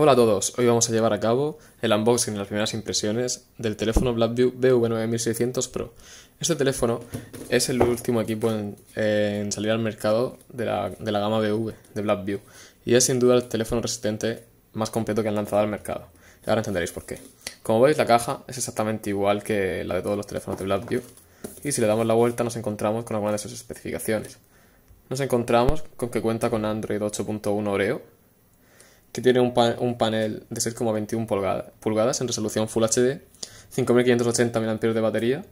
Hola a todos, hoy vamos a llevar a cabo el unboxing y las primeras impresiones del teléfono BlackView BV9600 Pro. Este teléfono es el último equipo en, salir al mercado de la, gama BV de BlackView y es sin duda el teléfono resistente más completo que han lanzado al mercado. Ahora entenderéis por qué. Como veis la caja es exactamente igual que la de todos los teléfonos de BlackView y si le damos la vuelta nos encontramos con algunas de sus especificaciones. Nos encontramos con que cuenta con Android 8.1 Oreo tiene un, panel de 6,21 pulgadas en resolución Full HD, 5580 mAh de batería,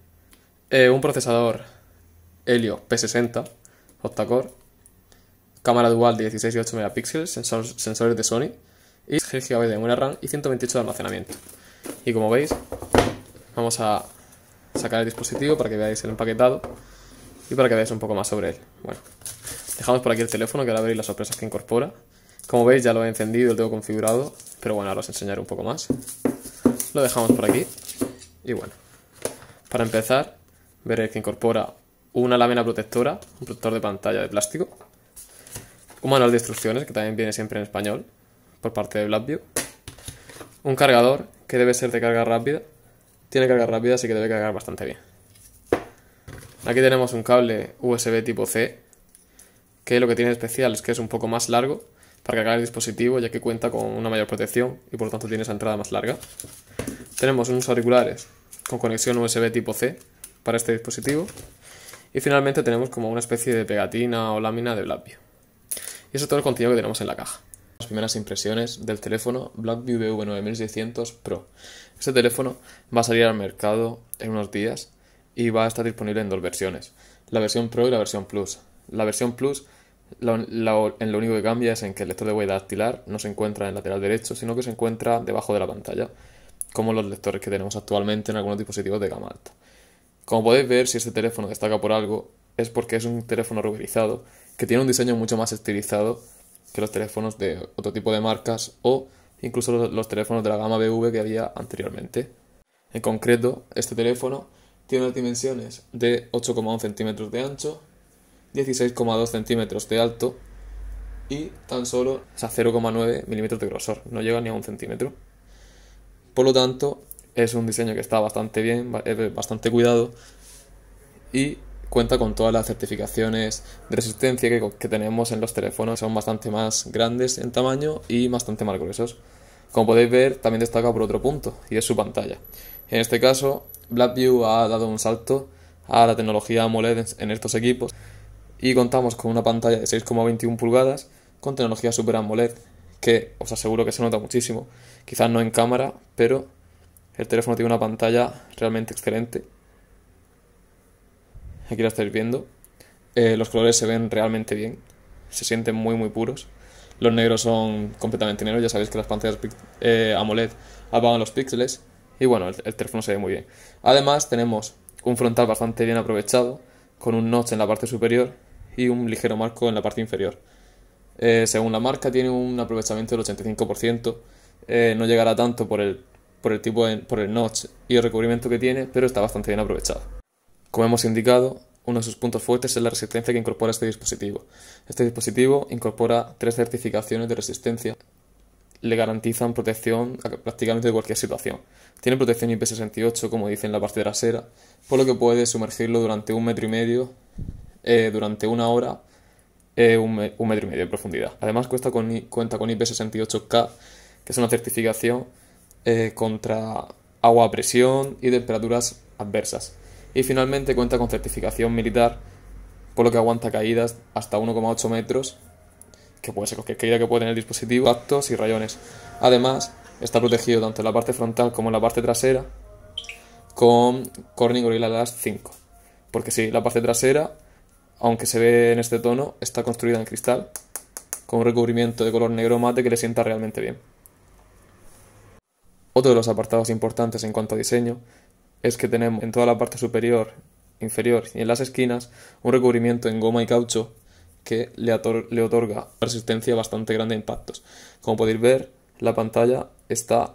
eh, un procesador Helio P60 octa-core, cámara dual de 16 y 8 megapíxeles, sensores de Sony y GB de memoria RAM y 128 de almacenamiento. Y como veis, vamos a sacar el dispositivo para que veáis el empaquetado y para que veáis un poco más sobre él. Bueno, dejamos por aquí el teléfono que ahora veréis las sorpresas que incorpora. Como veis ya lo he encendido, lo tengo configurado, pero bueno, ahora os enseñaré un poco más. Lo dejamos por aquí y bueno, para empezar veréis que incorpora una lámina protectora, un protector de pantalla de plástico, un manual de instrucciones que también viene siempre en español por parte de BlackView, un cargador que debe ser de carga rápida, tiene carga rápida así que debe cargar bastante bien. Aquí tenemos un cable USB tipo C, que lo que tiene especial es que es un poco más largo para cargar el dispositivo ya que cuenta con una mayor protección y por lo tanto tiene esa entrada más larga. Tenemos unos auriculares con conexión USB tipo C para este dispositivo y finalmente tenemos como una especie de pegatina o lámina de BlackView. Y eso es todo el contenido que tenemos en la caja. Las primeras impresiones del teléfono BlackView BV9600 Pro. Este teléfono va a salir al mercado en unos días y va a estar disponible en dos versiones, la versión Pro y la versión Plus. La versión Plus lo único que cambia es en que el lector de huella dactilar no se encuentra en el lateral derecho, sino que se encuentra debajo de la pantalla, como los lectores que tenemos actualmente en algunos dispositivos de gama alta. Como podéis ver, si este teléfono destaca por algo, es porque es un teléfono rubrizado que tiene un diseño mucho más estilizado que los teléfonos de otro tipo de marcas o incluso los, teléfonos de la gama BV que había anteriormente. En concreto, este teléfono tiene unas dimensiones de 8,1 centímetros de ancho, 16,2 centímetros de alto y tan solo a 0,9 milímetros de grosor, no llega ni a un centímetro. Por lo tanto, es un diseño que está bastante bien, eh, bastante cuidado y cuenta con todas las certificaciones de resistencia que, que tenemos en los teléfonos, son bastante más grandes en tamaño y bastante más gruesos. Como podéis ver, también destaca por otro punto, y es su pantalla. En este caso, BlackView ha dado un salto a la tecnología AMOLED en estos equipos y contamos con una pantalla de 6,21 pulgadas con tecnología Super AMOLED, que os aseguro que se nota muchísimo. Quizás no en cámara, pero el teléfono tiene una pantalla realmente excelente. Aquí la estáis viendo. Eh, los colores se ven realmente bien, se sienten muy muy puros. Los negros son completamente negros, ya sabéis que las pantallas eh, AMOLED apagan los píxeles y bueno, el teléfono se ve muy bien. Además tenemos un frontal bastante bien aprovechado, con un notch en la parte superior y un ligero marco en la parte inferior. Eh, según la marca tiene un aprovechamiento del 85%, eh, no llegará tanto por el, por el tipo por el notch y el recubrimiento que tiene, pero está bastante bien aprovechado. Como hemos indicado, uno de sus puntos fuertes es la resistencia que incorpora este dispositivo. Este dispositivo incorpora tres certificaciones de resistencia le garantizan protección prácticamente de cualquier situación. Tiene protección IP68, como dice en la parte trasera, por lo que puede sumergirlo durante un metro y medio eh, durante una hora eh, un, metro y medio de profundidad. Además cuesta cuenta con IP68K, que es una certificación eh, contra agua a presión y temperaturas adversas. Y finalmente cuenta con certificación militar, por lo que aguanta caídas hasta 1,8 metros, que puede ser cualquier caída que puede tener el dispositivo, actos y rayones. Además, está protegido tanto en la parte frontal como en la parte trasera con Corning Gorilla Glass 5. Porque si la parte trasera aunque se ve en este tono, está construida en cristal, con un recubrimiento de color negro mate que le sienta realmente bien. Otro de los apartados importantes en cuanto a diseño es que tenemos en toda la parte superior, inferior y en las esquinas un recubrimiento en goma y caucho que le, otorga resistencia bastante grande a impactos. Como podéis ver, la pantalla está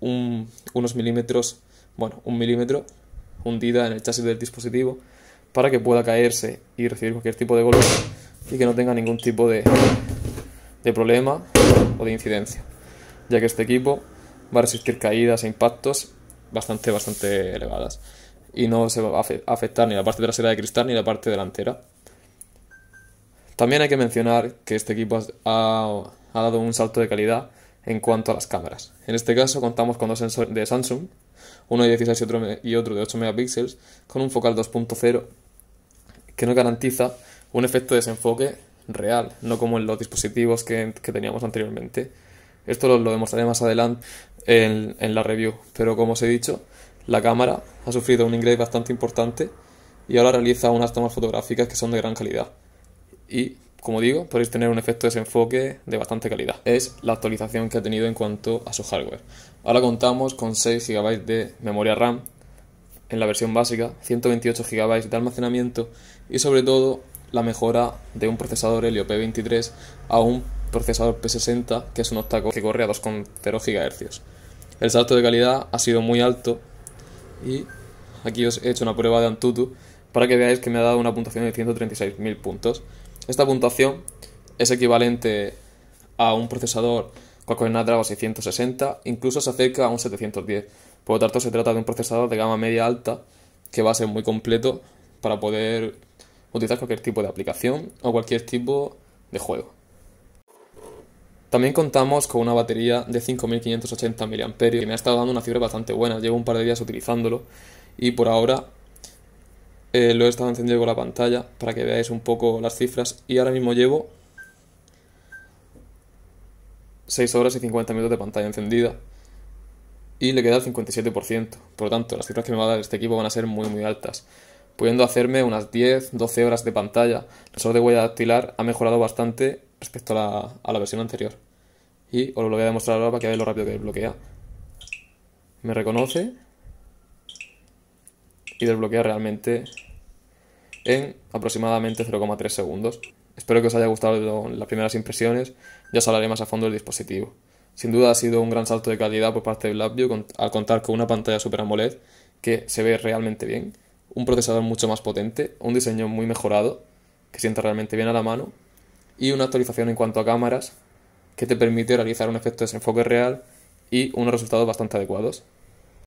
unos milímetros, bueno, un milímetro hundida en el chasis del dispositivo, para que pueda caerse y recibir cualquier tipo de golpe y que no tenga ningún tipo de, problema o de incidencia, ya que este equipo va a resistir caídas e impactos bastante, bastante elevadas y no se va a afectar ni la parte trasera de cristal ni la parte delantera. También hay que mencionar que este equipo ha, ha dado un salto de calidad en cuanto a las cámaras. En este caso contamos con dos sensores de Samsung uno de 16 y otro, de 8 megapíxeles, con un focal 2.0 que nos garantiza un efecto de desenfoque real, no como en los dispositivos que, teníamos anteriormente. Esto lo, demostraré más adelante en, en, la review, pero como os he dicho, la cámara ha sufrido un inglés bastante importante y ahora realiza unas tomas fotográficas que son de gran calidad. Y como digo, podéis tener un efecto de desenfoque de bastante calidad. Es la actualización que ha tenido en cuanto a su hardware. Ahora contamos con 6 GB de memoria RAM en la versión básica, 128 GB de almacenamiento y sobre todo la mejora de un procesador Helio P23 a un procesador P60 que es un octaco que corre a 2,0 GHz. El salto de calidad ha sido muy alto y aquí os he hecho una prueba de Antutu para que veáis que me ha dado una puntuación de 136.000 puntos. Esta puntuación es equivalente a un procesador Qualcomm Snapdragon 660, incluso se acerca a un 710. Por lo tanto, se trata de un procesador de gama media alta que va a ser muy completo para poder utilizar cualquier tipo de aplicación o cualquier tipo de juego. También contamos con una batería de 5580 mAh que me ha estado dando una cifra bastante buena, llevo un par de días utilizándolo y por ahora eh, lo he estado encendiendo con la pantalla para que veáis un poco las cifras. Y ahora mismo llevo 6 horas y 50 minutos de pantalla encendida. Y le queda el 57%. Por lo tanto, las cifras que me va a dar este equipo van a ser muy, muy altas. Pudiendo hacerme unas 10, 12 horas de pantalla. El sensor de huella dactilar ha mejorado bastante respecto a la, a la versión anterior. Y os lo voy a demostrar ahora para que veáis lo rápido que desbloquea. Me reconoce y desbloquea realmente en aproximadamente 0,3 segundos. Espero que os haya gustado las primeras impresiones, ya os hablaré más a fondo del dispositivo. Sin duda ha sido un gran salto de calidad por parte de LabVIEW al contar con una pantalla Super AMOLED que se ve realmente bien, un procesador mucho más potente, un diseño muy mejorado que sienta realmente bien a la mano y una actualización en cuanto a cámaras que te permite realizar un efecto de desenfoque real y unos resultados bastante adecuados.